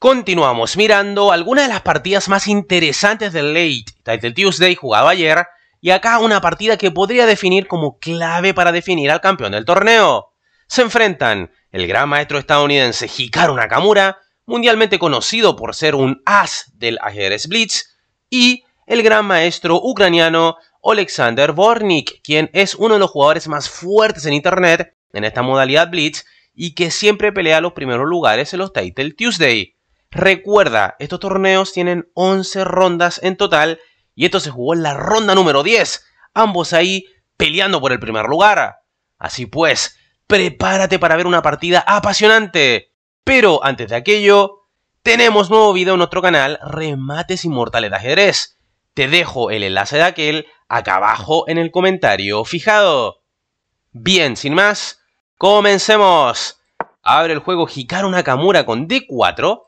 Continuamos mirando algunas de las partidas más interesantes del late. Title Tuesday jugado ayer y acá una partida que podría definir como clave para definir al campeón del torneo. Se enfrentan el gran maestro estadounidense Hikaru Nakamura, mundialmente conocido por ser un as del ajedrez Blitz, y el gran maestro ucraniano Alexander Vornik, quien es uno de los jugadores más fuertes en internet en esta modalidad Blitz y que siempre pelea los primeros lugares en los Title Tuesday. Recuerda, estos torneos tienen 11 rondas en total y esto se jugó en la ronda número 10, ambos ahí peleando por el primer lugar. Así pues, prepárate para ver una partida apasionante. Pero antes de aquello, tenemos nuevo video en nuestro canal Remates Inmortales de Ajedrez. Te dejo el enlace de aquel acá abajo en el comentario fijado. Bien, sin más, comencemos. Abre el juego Hikaru Nakamura con D4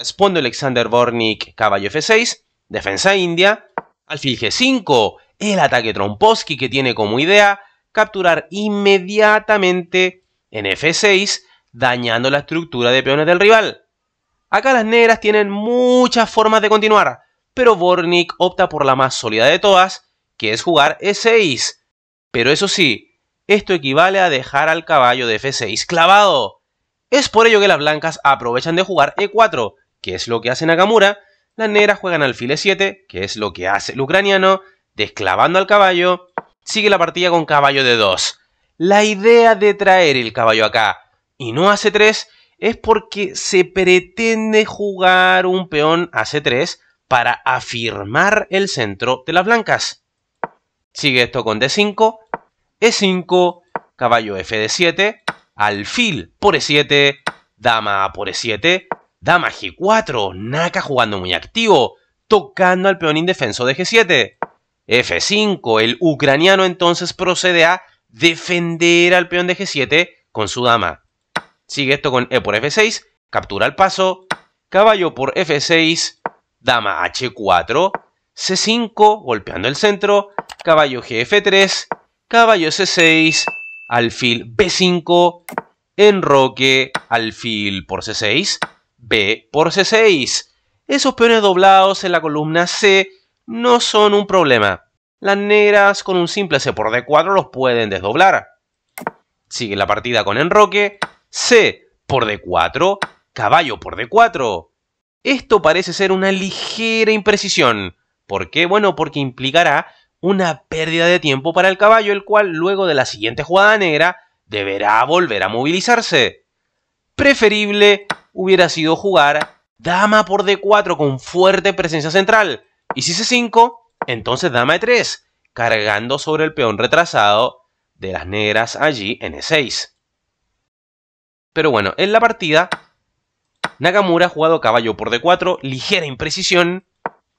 Responde Alexander Bornik caballo F6, defensa india, alfil G5, el ataque Tromposki que tiene como idea capturar inmediatamente en F6, dañando la estructura de peones del rival. Acá las negras tienen muchas formas de continuar, pero Bornik opta por la más sólida de todas, que es jugar E6. Pero eso sí, esto equivale a dejar al caballo de F6 clavado. Es por ello que las blancas aprovechan de jugar E4, que es lo que hace Nakamura, las negras juegan alfil e7, que es lo que hace el ucraniano, desclavando al caballo, sigue la partida con caballo d 2. La idea de traer el caballo acá y no a c3 es porque se pretende jugar un peón a c3 para afirmar el centro de las blancas. Sigue esto con d5, e5, caballo f de 7, alfil por e7, dama por e7, Dama G4, Naka jugando muy activo, tocando al peón indefenso de G7. F5, el ucraniano entonces procede a defender al peón de G7 con su dama. Sigue esto con E por F6, captura el paso, caballo por F6, dama H4, C5, golpeando el centro, caballo GF3, caballo C6, alfil B5, enroque, alfil por C6, B por C6. Esos peones doblados en la columna C no son un problema. Las negras con un simple C por D4 los pueden desdoblar. Sigue la partida con enroque. C por D4, caballo por D4. Esto parece ser una ligera imprecisión. ¿Por qué? Bueno, porque implicará una pérdida de tiempo para el caballo, el cual luego de la siguiente jugada negra deberá volver a movilizarse. Preferible hubiera sido jugar dama por d4 con fuerte presencia central. Y si c5, entonces dama e3, cargando sobre el peón retrasado de las negras allí en e6. Pero bueno, en la partida, Nakamura ha jugado caballo por d4, ligera imprecisión.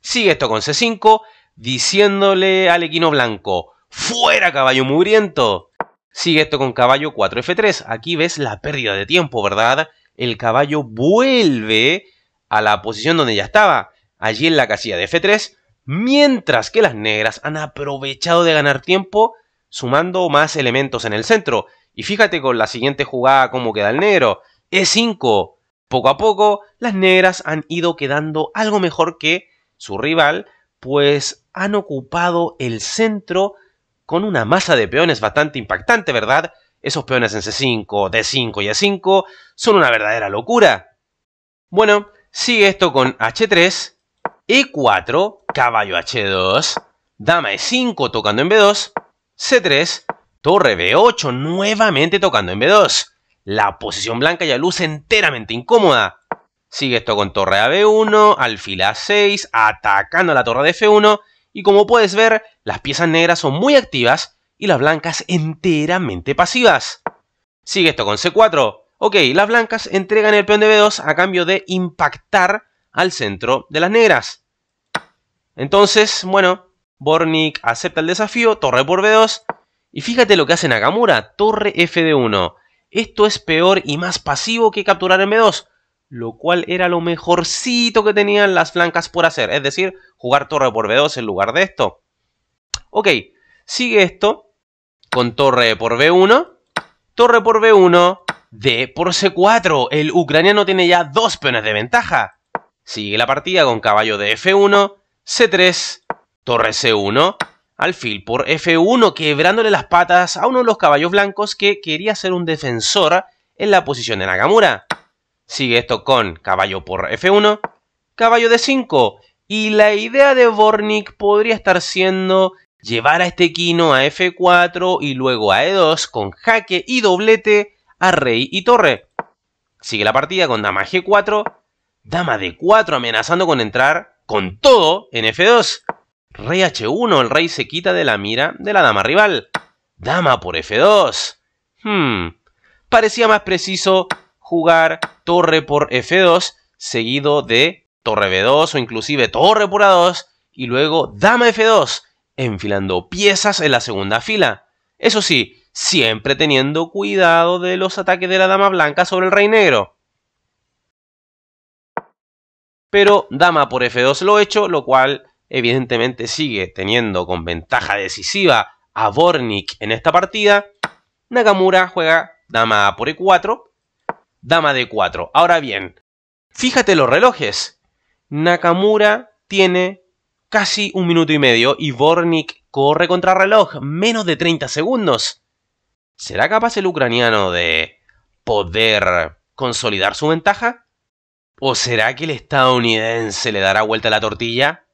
Sigue esto con c5, diciéndole al equino blanco, ¡fuera caballo mugriento! Sigue esto con caballo 4f3. Aquí ves la pérdida de tiempo, ¿verdad? el caballo vuelve a la posición donde ya estaba, allí en la casilla de F3, mientras que las negras han aprovechado de ganar tiempo sumando más elementos en el centro. Y fíjate con la siguiente jugada cómo queda el negro. E5. Poco a poco las negras han ido quedando algo mejor que su rival, pues han ocupado el centro con una masa de peones bastante impactante, ¿verdad? esos peones en C5, D5 y a 5 son una verdadera locura. Bueno, sigue esto con H3, E4, caballo H2, dama E5 tocando en B2, C3, torre B8 nuevamente tocando en B2. La posición blanca ya luce enteramente incómoda. Sigue esto con torre a B1, alfil A6, atacando la torre de F1 y como puedes ver, las piezas negras son muy activas y las blancas enteramente pasivas. Sigue esto con C4. Ok, las blancas entregan el peón de B2 a cambio de impactar al centro de las negras. Entonces, bueno, Bornik acepta el desafío, torre por B2. Y fíjate lo que hace Nakamura, torre de 1 Esto es peor y más pasivo que capturar en B2, lo cual era lo mejorcito que tenían las blancas por hacer, es decir, jugar torre por B2 en lugar de esto. Ok, Sigue esto con torre por B1, torre por B1, D por C4. El ucraniano tiene ya dos peones de ventaja. Sigue la partida con caballo de F1, C3, torre C1, alfil por F1, quebrándole las patas a uno de los caballos blancos que quería ser un defensor en la posición de Nakamura. Sigue esto con caballo por F1, caballo de 5. Y la idea de Vornik podría estar siendo llevar a este quino a f4 y luego a e2 con jaque y doblete a rey y torre. Sigue la partida con dama g4, dama d4 amenazando con entrar con todo en f2. Rey h1, el rey se quita de la mira de la dama rival. Dama por f2. Hmm, parecía más preciso jugar torre por f2 seguido de torre b2 o inclusive torre por a2 y luego dama f2 enfilando piezas en la segunda fila. Eso sí, siempre teniendo cuidado de los ataques de la dama blanca sobre el rey negro. Pero dama por f2 lo hecho, lo cual evidentemente sigue teniendo con ventaja decisiva a Bornik en esta partida. Nakamura juega dama por e4, dama d4. Ahora bien, fíjate los relojes. Nakamura tiene casi un minuto y medio y Vornik corre contra reloj menos de 30 segundos. ¿Será capaz el ucraniano de poder consolidar su ventaja? ¿O será que el estadounidense le dará vuelta a la tortilla?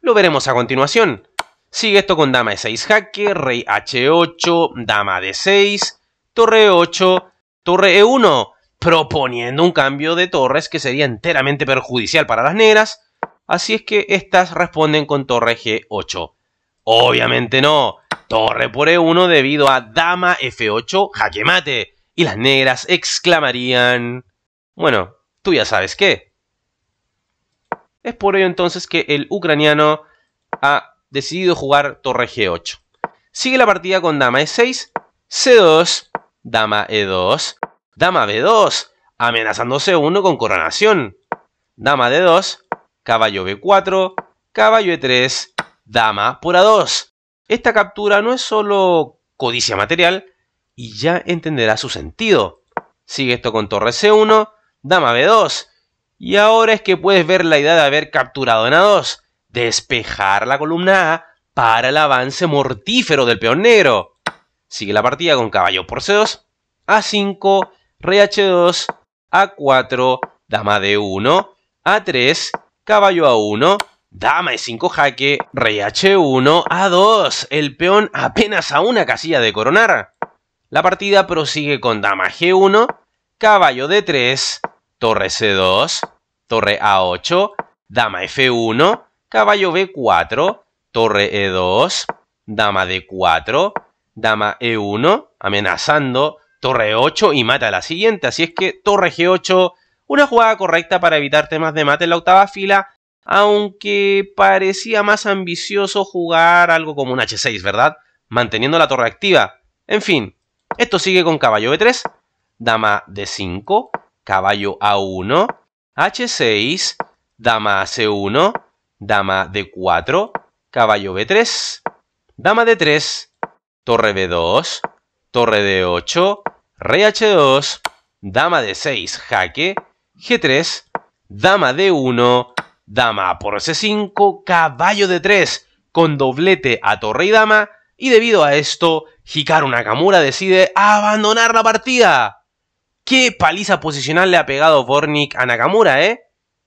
Lo veremos a continuación. Sigue esto con dama e6 jaque, rey h8, dama d6, torre e8, torre e1, proponiendo un cambio de torres que sería enteramente perjudicial para las negras, así es que estas responden con torre G8. Obviamente no, torre por E1 debido a dama F8 jaque mate, y las negras exclamarían... Bueno, tú ya sabes qué. Es por ello entonces que el ucraniano ha decidido jugar torre G8. Sigue la partida con dama E6, C2, dama E2, dama B2, amenazando C1 con coronación, dama D2, caballo b4, caballo e3, dama por a2. Esta captura no es solo codicia material, y ya entenderá su sentido. Sigue esto con torre c1, dama b2, y ahora es que puedes ver la idea de haber capturado en a2, despejar la columna A para el avance mortífero del peón negro. Sigue la partida con caballo por c2, a5, rh 2 a4, dama d1, a3 caballo A1, dama E5 jaque, rey H1, A2, el peón apenas a una casilla de coronar. La partida prosigue con dama G1, caballo D3, torre C2, torre A8, dama F1, caballo B4, torre E2, dama D4, dama E1, amenazando, torre e 8 y mata a la siguiente. Así es que torre G8, una jugada correcta para evitar temas de mate en la octava fila, aunque parecía más ambicioso jugar algo como un H6, ¿verdad? Manteniendo la torre activa. En fin, esto sigue con caballo B3, dama D5, caballo A1, H6, dama C1, dama D4, caballo B3, dama D3, torre B2, torre D8, rey H2, dama D6, jaque, G3, dama de 1, dama por C5, caballo de 3, con doblete a torre y dama, y debido a esto, Hikaru Nakamura decide abandonar la partida. Qué paliza posicional le ha pegado Vornik a Nakamura, ¿eh?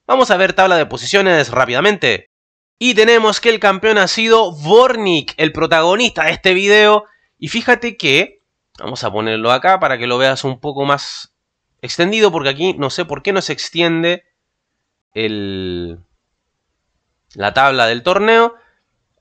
Vamos a ver tabla de posiciones rápidamente. Y tenemos que el campeón ha sido Vornik, el protagonista de este video. Y fíjate que, vamos a ponerlo acá para que lo veas un poco más Extendido porque aquí no sé por qué no se extiende la tabla del torneo.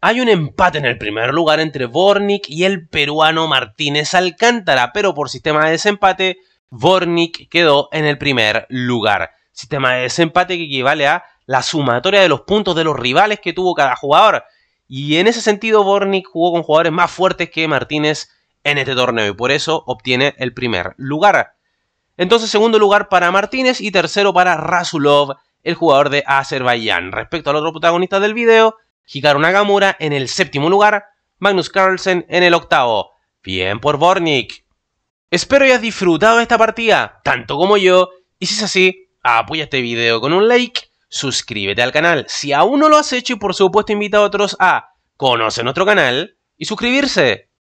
Hay un empate en el primer lugar entre Vornik y el peruano Martínez Alcántara, pero por sistema de desempate, Vornik quedó en el primer lugar. Sistema de desempate que equivale a la sumatoria de los puntos de los rivales que tuvo cada jugador. Y en ese sentido, Vornik jugó con jugadores más fuertes que Martínez en este torneo y por eso obtiene el primer lugar. Entonces, segundo lugar para Martínez y tercero para Rasulov, el jugador de Azerbaiyán. Respecto al otro protagonista del video, Hikaru Nagamura en el séptimo lugar, Magnus Carlsen en el octavo. Bien por Bornik. Espero hayas disfrutado de esta partida, tanto como yo, y si es así, apoya este video con un like, suscríbete al canal si aún no lo has hecho y por supuesto invita a otros a conocer nuestro canal y suscribirse.